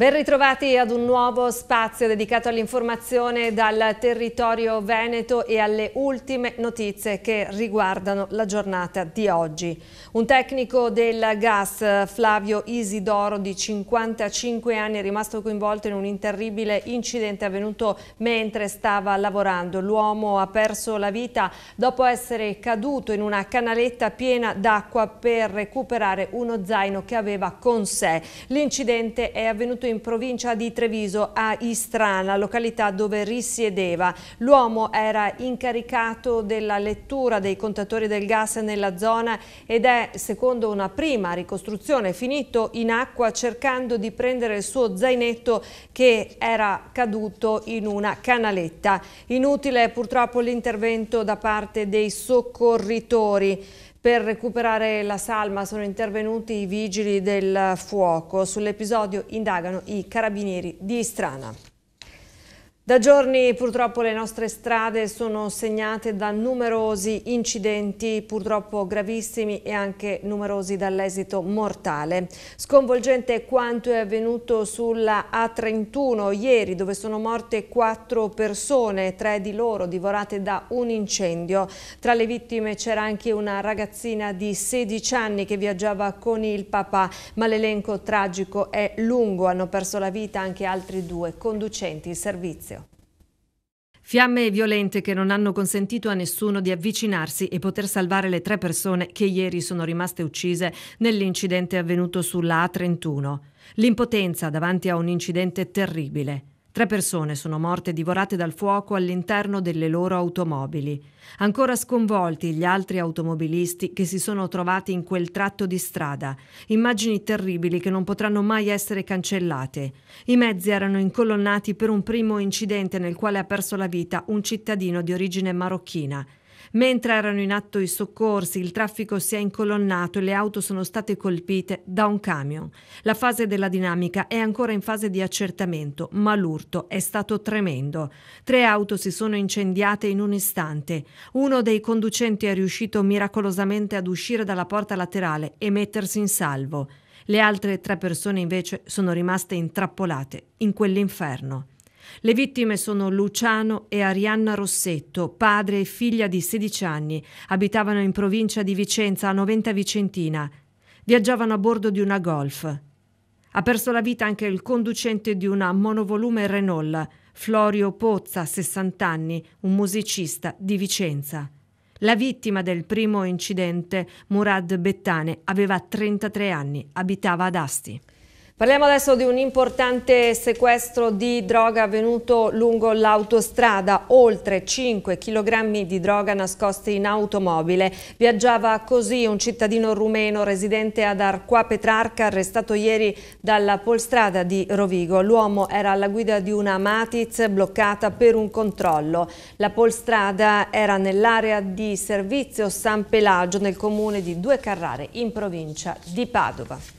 Ben ritrovati ad un nuovo spazio dedicato all'informazione dal territorio veneto e alle ultime notizie che riguardano la giornata di oggi. Un tecnico del gas, Flavio Isidoro, di 55 anni, è rimasto coinvolto in un terribile incidente avvenuto mentre stava lavorando. L'uomo ha perso la vita dopo essere caduto in una canaletta piena d'acqua per recuperare uno zaino che aveva con sé. L'incidente è avvenuto in in provincia di Treviso a Istrana, località dove risiedeva. L'uomo era incaricato della lettura dei contatori del gas nella zona ed è, secondo una prima ricostruzione, finito in acqua cercando di prendere il suo zainetto che era caduto in una canaletta. Inutile purtroppo l'intervento da parte dei soccorritori. Per recuperare la salma sono intervenuti i vigili del fuoco. Sull'episodio indagano i carabinieri di Strana. Da giorni purtroppo le nostre strade sono segnate da numerosi incidenti, purtroppo gravissimi e anche numerosi dall'esito mortale. Sconvolgente quanto è avvenuto sulla A31 ieri dove sono morte quattro persone, tre di loro divorate da un incendio. Tra le vittime c'era anche una ragazzina di 16 anni che viaggiava con il papà, ma l'elenco tragico è lungo, hanno perso la vita anche altri due conducenti in servizio. Fiamme violente che non hanno consentito a nessuno di avvicinarsi e poter salvare le tre persone che ieri sono rimaste uccise nell'incidente avvenuto sulla A31. L'impotenza davanti a un incidente terribile. Tre persone sono morte divorate dal fuoco all'interno delle loro automobili. Ancora sconvolti gli altri automobilisti che si sono trovati in quel tratto di strada. Immagini terribili che non potranno mai essere cancellate. I mezzi erano incolonnati per un primo incidente nel quale ha perso la vita un cittadino di origine marocchina. Mentre erano in atto i soccorsi, il traffico si è incolonnato e le auto sono state colpite da un camion. La fase della dinamica è ancora in fase di accertamento, ma l'urto è stato tremendo. Tre auto si sono incendiate in un istante. Uno dei conducenti è riuscito miracolosamente ad uscire dalla porta laterale e mettersi in salvo. Le altre tre persone invece sono rimaste intrappolate in quell'inferno. Le vittime sono Luciano e Arianna Rossetto, padre e figlia di 16 anni. Abitavano in provincia di Vicenza, a Noventa Vicentina. Viaggiavano a bordo di una Golf. Ha perso la vita anche il conducente di una monovolume Renault, Florio Pozza, 60 anni, un musicista di Vicenza. La vittima del primo incidente, Murad Bettane, aveva 33 anni, abitava ad Asti. Parliamo adesso di un importante sequestro di droga avvenuto lungo l'autostrada, oltre 5 kg di droga nascosti in automobile. Viaggiava così un cittadino rumeno residente ad Arqua Petrarca, arrestato ieri dalla polstrada di Rovigo. L'uomo era alla guida di una Matiz bloccata per un controllo. La polstrada era nell'area di servizio San Pelagio nel comune di Due Carrare in provincia di Padova.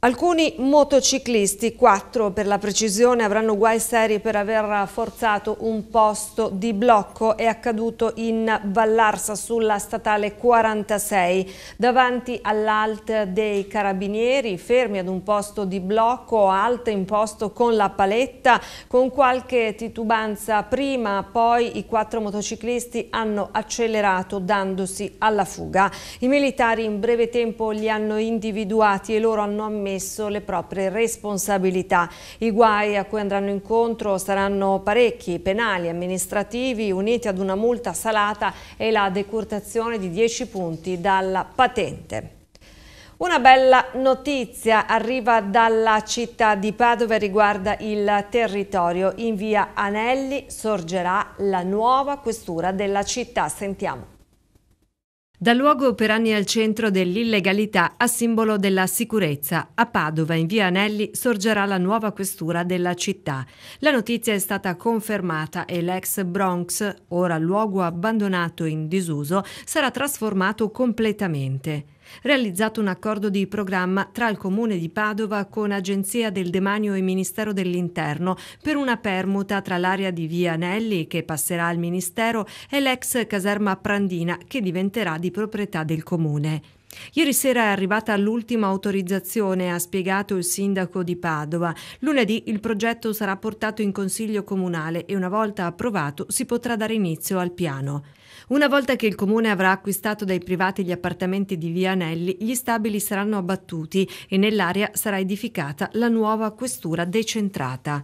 Alcuni motociclisti, quattro per la precisione, avranno guai seri per aver forzato un posto di blocco. È accaduto in Vallarsa sulla statale 46, davanti all'alt dei carabinieri, fermi ad un posto di blocco, alt in posto con la paletta, con qualche titubanza prima, poi i quattro motociclisti hanno accelerato dandosi alla fuga. I militari in breve tempo li hanno individuati e loro hanno ammesso ammesso le proprie responsabilità. I guai a cui andranno incontro saranno parecchi, penali, amministrativi, uniti ad una multa salata e la decurtazione di 10 punti dalla patente. Una bella notizia arriva dalla città di Padova e riguarda il territorio. In via Anelli sorgerà la nuova questura della città. Sentiamo. Da luogo per anni al centro dell'illegalità a simbolo della sicurezza, a Padova, in via Anelli, sorgerà la nuova questura della città. La notizia è stata confermata e l'ex Bronx, ora luogo abbandonato in disuso, sarà trasformato completamente realizzato un accordo di programma tra il Comune di Padova con Agenzia del Demanio e Ministero dell'Interno per una permuta tra l'area di Via Nelli, che passerà al Ministero, e l'ex caserma Prandina, che diventerà di proprietà del Comune. Ieri sera è arrivata l'ultima autorizzazione, ha spiegato il sindaco di Padova. Lunedì il progetto sarà portato in consiglio comunale e una volta approvato si potrà dare inizio al piano. Una volta che il comune avrà acquistato dai privati gli appartamenti di Via Anelli, gli stabili saranno abbattuti e nell'area sarà edificata la nuova questura decentrata.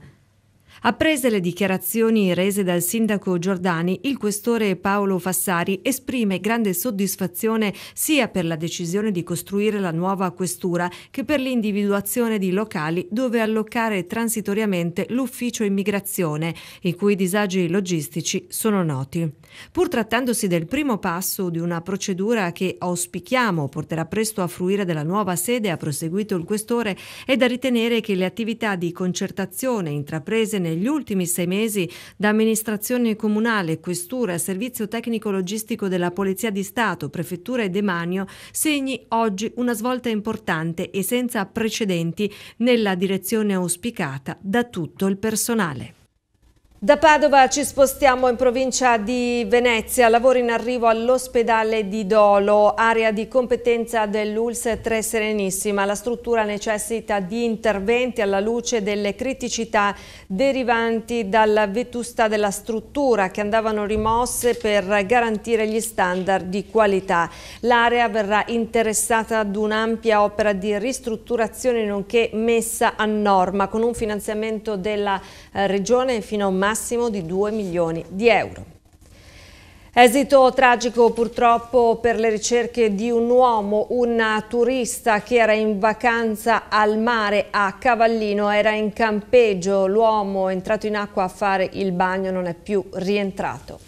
Apprese le dichiarazioni rese dal sindaco Giordani, il questore Paolo Fassari esprime grande soddisfazione sia per la decisione di costruire la nuova questura che per l'individuazione di locali dove alloccare transitoriamente l'ufficio immigrazione, i cui disagi logistici sono noti. Pur trattandosi del primo passo di una procedura che auspichiamo porterà presto a fruire della nuova sede, ha proseguito il questore, è da ritenere che le attività di concertazione intraprese nel negli ultimi sei mesi da amministrazione comunale, questura, servizio tecnico logistico della Polizia di Stato, prefettura e demanio segni oggi una svolta importante e senza precedenti nella direzione auspicata da tutto il personale. Da Padova ci spostiamo in provincia di Venezia, lavoro in arrivo all'ospedale di Dolo, area di competenza dell'Ulse 3 Serenissima. La struttura necessita di interventi alla luce delle criticità derivanti dalla vetustà della struttura che andavano rimosse per garantire gli standard di qualità. L'area verrà interessata ad un'ampia opera di ristrutturazione nonché messa a norma con un finanziamento della eh, regione fino a massimo massimo di 2 milioni di euro. Esito tragico purtroppo per le ricerche di un uomo, un turista che era in vacanza al mare a Cavallino, era in campeggio, l'uomo è entrato in acqua a fare il bagno, non è più rientrato.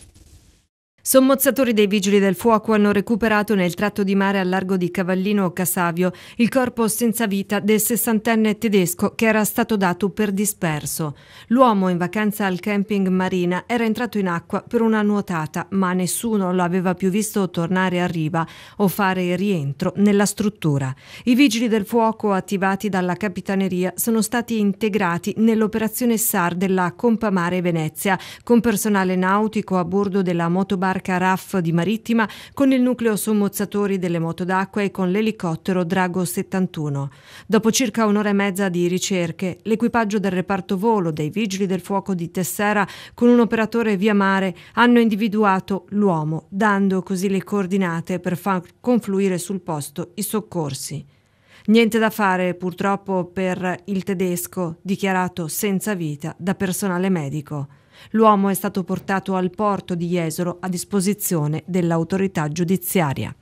Sommozzatori dei vigili del fuoco hanno recuperato nel tratto di mare a largo di Cavallino Casavio il corpo senza vita del sessantenne tedesco che era stato dato per disperso. L'uomo in vacanza al camping Marina era entrato in acqua per una nuotata, ma nessuno lo aveva più visto tornare a riva o fare rientro nella struttura. I vigili del fuoco attivati dalla Capitaneria sono stati integrati nell'operazione SAR della Compamare Venezia con personale nautico a bordo della motobar barca RAF di Marittima con il nucleo sommozzatori delle moto d'acqua e con l'elicottero Drago 71. Dopo circa un'ora e mezza di ricerche, l'equipaggio del reparto volo dei Vigili del Fuoco di Tessera con un operatore via mare hanno individuato l'uomo, dando così le coordinate per far confluire sul posto i soccorsi. Niente da fare purtroppo per il tedesco dichiarato senza vita da personale medico. L'uomo è stato portato al porto di Jesolo a disposizione dell'autorità giudiziaria.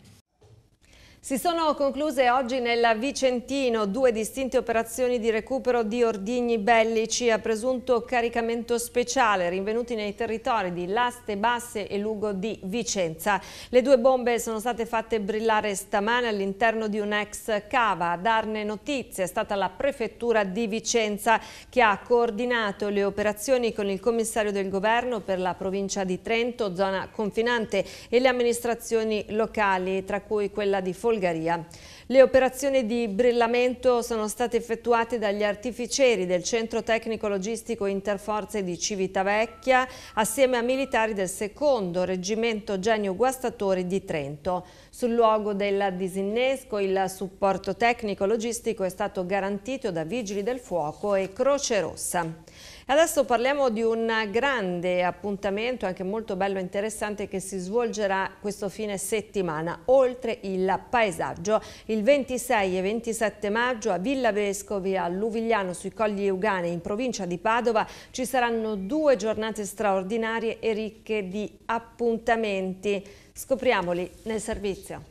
Si sono concluse oggi nella Vicentino due distinte operazioni di recupero di ordigni bellici a presunto caricamento speciale rinvenuti nei territori di Laste Basse e Lugo di Vicenza. Le due bombe sono state fatte brillare stamane all'interno di un'ex cava. A darne notizia è stata la prefettura di Vicenza che ha coordinato le operazioni con il commissario del governo per la provincia di Trento, zona confinante e le amministrazioni locali, tra cui quella di Folgore Bulgaria. Le operazioni di brillamento sono state effettuate dagli artificieri del Centro Tecnico Logistico Interforze di Civitavecchia assieme a militari del secondo Reggimento Genio Guastatori di Trento. Sul luogo del disinnesco il supporto tecnico logistico è stato garantito da Vigili del Fuoco e Croce Rossa. Adesso parliamo di un grande appuntamento, anche molto bello e interessante, che si svolgerà questo fine settimana, oltre il paesaggio. Il 26 e 27 maggio a Villa Vescovi, a Luvigliano, sui Colli Euganei, in provincia di Padova, ci saranno due giornate straordinarie e ricche di appuntamenti. Scopriamoli nel servizio.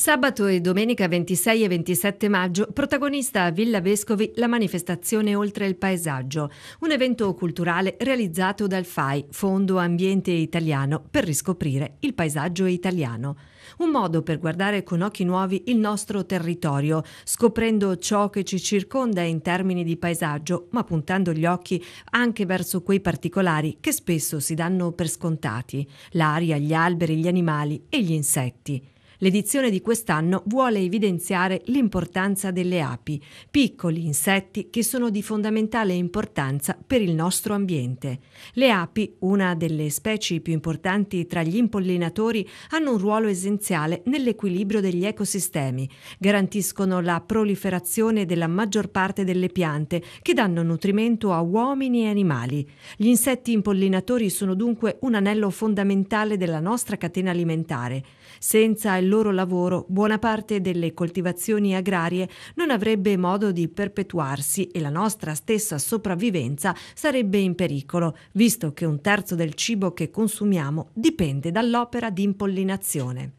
Sabato e domenica 26 e 27 maggio, protagonista a Villa Vescovi la manifestazione Oltre il paesaggio, un evento culturale realizzato dal FAI, Fondo Ambiente Italiano, per riscoprire il paesaggio italiano. Un modo per guardare con occhi nuovi il nostro territorio, scoprendo ciò che ci circonda in termini di paesaggio, ma puntando gli occhi anche verso quei particolari che spesso si danno per scontati, l'aria, gli alberi, gli animali e gli insetti. L'edizione di quest'anno vuole evidenziare l'importanza delle api, piccoli insetti che sono di fondamentale importanza per il nostro ambiente. Le api, una delle specie più importanti tra gli impollinatori, hanno un ruolo essenziale nell'equilibrio degli ecosistemi, garantiscono la proliferazione della maggior parte delle piante che danno nutrimento a uomini e animali. Gli insetti impollinatori sono dunque un anello fondamentale della nostra catena alimentare. Senza il loro lavoro buona parte delle coltivazioni agrarie non avrebbe modo di perpetuarsi e la nostra stessa sopravvivenza sarebbe in pericolo, visto che un terzo del cibo che consumiamo dipende dall'opera di impollinazione.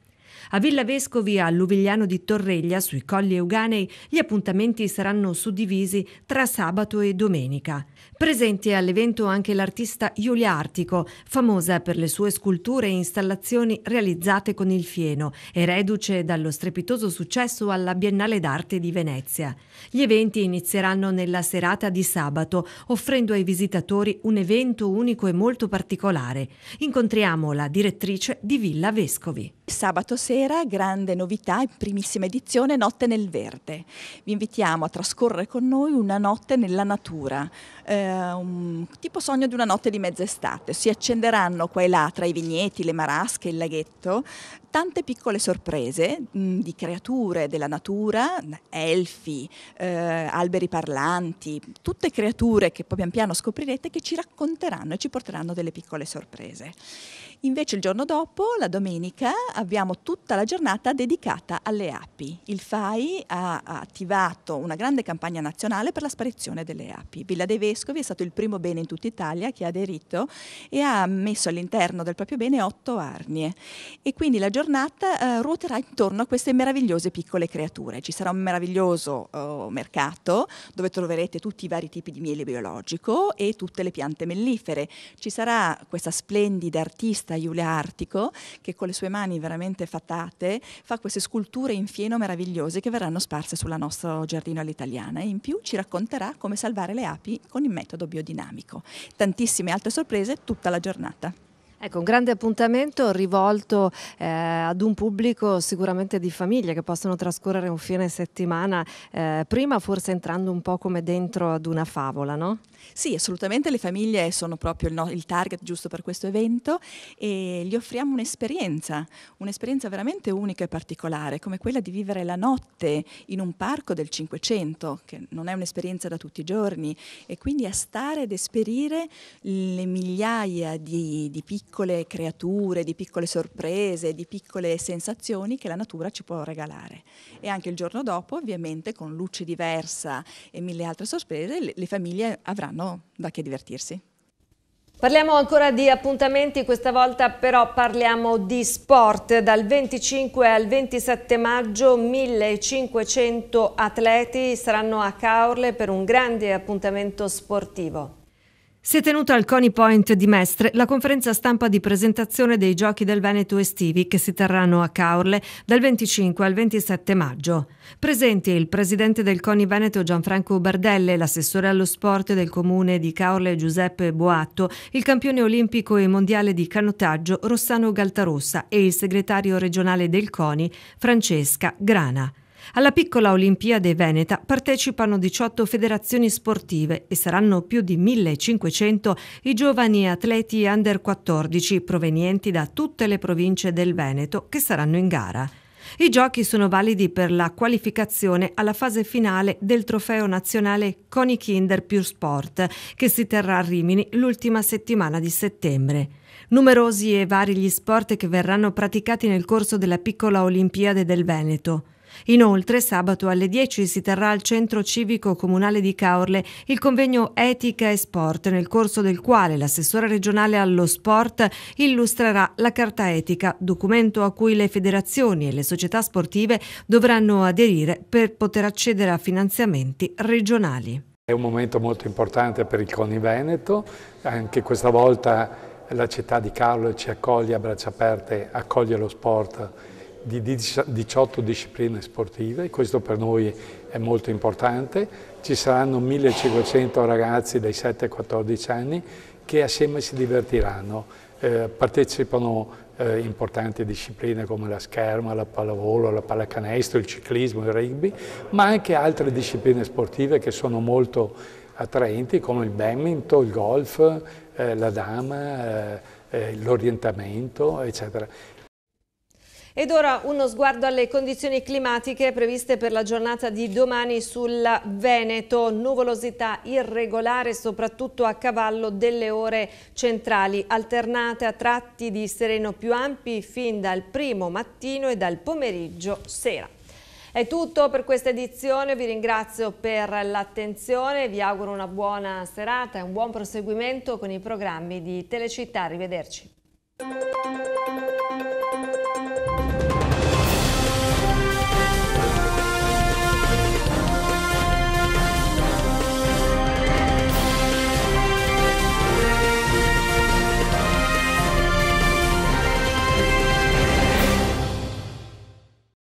A Villa Vescovi a Luvigliano di Torreglia, sui colli Euganei, gli appuntamenti saranno suddivisi tra sabato e domenica. Presente all'evento anche l'artista Giulia Artico, famosa per le sue sculture e installazioni realizzate con il fieno e reduce dallo strepitoso successo alla Biennale d'Arte di Venezia. Gli eventi inizieranno nella serata di sabato, offrendo ai visitatori un evento unico e molto particolare. Incontriamo la direttrice di Villa Vescovi. Sabato sera, grande novità, primissima edizione, Notte nel Verde. Vi invitiamo a trascorrere con noi una notte nella natura. Eh, eh, un tipo sogno di una notte di mezz'estate. Si accenderanno qua e là tra i vigneti, le marasche, il laghetto, tante piccole sorprese mh, mm, di creature della natura, elfi, eh, alberi parlanti, tutte creature che poi pian piano scoprirete che ci racconteranno e ci porteranno delle piccole sorprese. Invece il giorno dopo, la domenica, abbiamo tutta la giornata dedicata alle api. Il FAI ha attivato una grande campagna nazionale per la sparizione delle api. Villa dei Vescovi è stato il primo bene in tutta Italia che ha aderito e ha messo all'interno del proprio bene otto arnie. E quindi la giornata eh, ruoterà intorno a queste meravigliose piccole creature. Ci sarà un meraviglioso eh, mercato dove troverete tutti i vari tipi di miele biologico e tutte le piante mellifere. Ci sarà questa splendida artista artista Giulia Artico che con le sue mani veramente fatate fa queste sculture in fieno meravigliose che verranno sparse sul nostro giardino all'italiana e in più ci racconterà come salvare le api con il metodo biodinamico. Tantissime altre sorprese tutta la giornata. Ecco, un grande appuntamento rivolto eh, ad un pubblico sicuramente di famiglie che possono trascorrere un fine settimana, eh, prima forse entrando un po' come dentro ad una favola, no? Sì, assolutamente le famiglie sono proprio il, no, il target giusto per questo evento e gli offriamo un'esperienza, un'esperienza veramente unica e particolare, come quella di vivere la notte in un parco del Cinquecento, che non è un'esperienza da tutti i giorni, e quindi a stare ed esperire le migliaia di, di piccoli piccole creature, di piccole sorprese, di piccole sensazioni che la natura ci può regalare. E anche il giorno dopo, ovviamente, con luce diversa e mille altre sorprese, le famiglie avranno da che divertirsi. Parliamo ancora di appuntamenti, questa volta però parliamo di sport. Dal 25 al 27 maggio 1500 atleti saranno a Caorle per un grande appuntamento sportivo. Si è tenuta al Coni Point di Mestre la conferenza stampa di presentazione dei giochi del Veneto estivi che si terranno a Caorle dal 25 al 27 maggio. Presenti il presidente del Coni Veneto Gianfranco Bardelle, l'assessore allo sport del comune di Caorle Giuseppe Boatto, il campione olimpico e mondiale di canottaggio Rossano Galtarossa e il segretario regionale del Coni Francesca Grana. Alla piccola Olimpiade Veneta partecipano 18 federazioni sportive e saranno più di 1500 i giovani atleti under 14 provenienti da tutte le province del Veneto che saranno in gara. I giochi sono validi per la qualificazione alla fase finale del trofeo nazionale Coni Kinder più Sport, che si terrà a Rimini l'ultima settimana di settembre. Numerosi e vari gli sport che verranno praticati nel corso della piccola Olimpiade del Veneto. Inoltre sabato alle 10 si terrà al Centro Civico Comunale di Caorle il convegno Etica e Sport, nel corso del quale l'assessore regionale allo sport illustrerà la Carta Etica, documento a cui le federazioni e le società sportive dovranno aderire per poter accedere a finanziamenti regionali. È un momento molto importante per il Coni Veneto, anche questa volta la città di Carlo ci accoglie a braccia aperte, accoglie lo sport di 18 discipline sportive, questo per noi è molto importante, ci saranno 1500 ragazzi dai 7 ai 14 anni che assieme si divertiranno, eh, partecipano eh, importanti discipline come la scherma, la pallavolo, la pallacanestro, il ciclismo, il rugby, ma anche altre discipline sportive che sono molto attraenti come il badminton, il golf, eh, la dama, eh, eh, l'orientamento, eccetera. Ed ora uno sguardo alle condizioni climatiche previste per la giornata di domani sul Veneto. Nuvolosità irregolare soprattutto a cavallo delle ore centrali, alternate a tratti di sereno più ampi fin dal primo mattino e dal pomeriggio sera. È tutto per questa edizione, vi ringrazio per l'attenzione, vi auguro una buona serata e un buon proseguimento con i programmi di Telecittà. Arrivederci.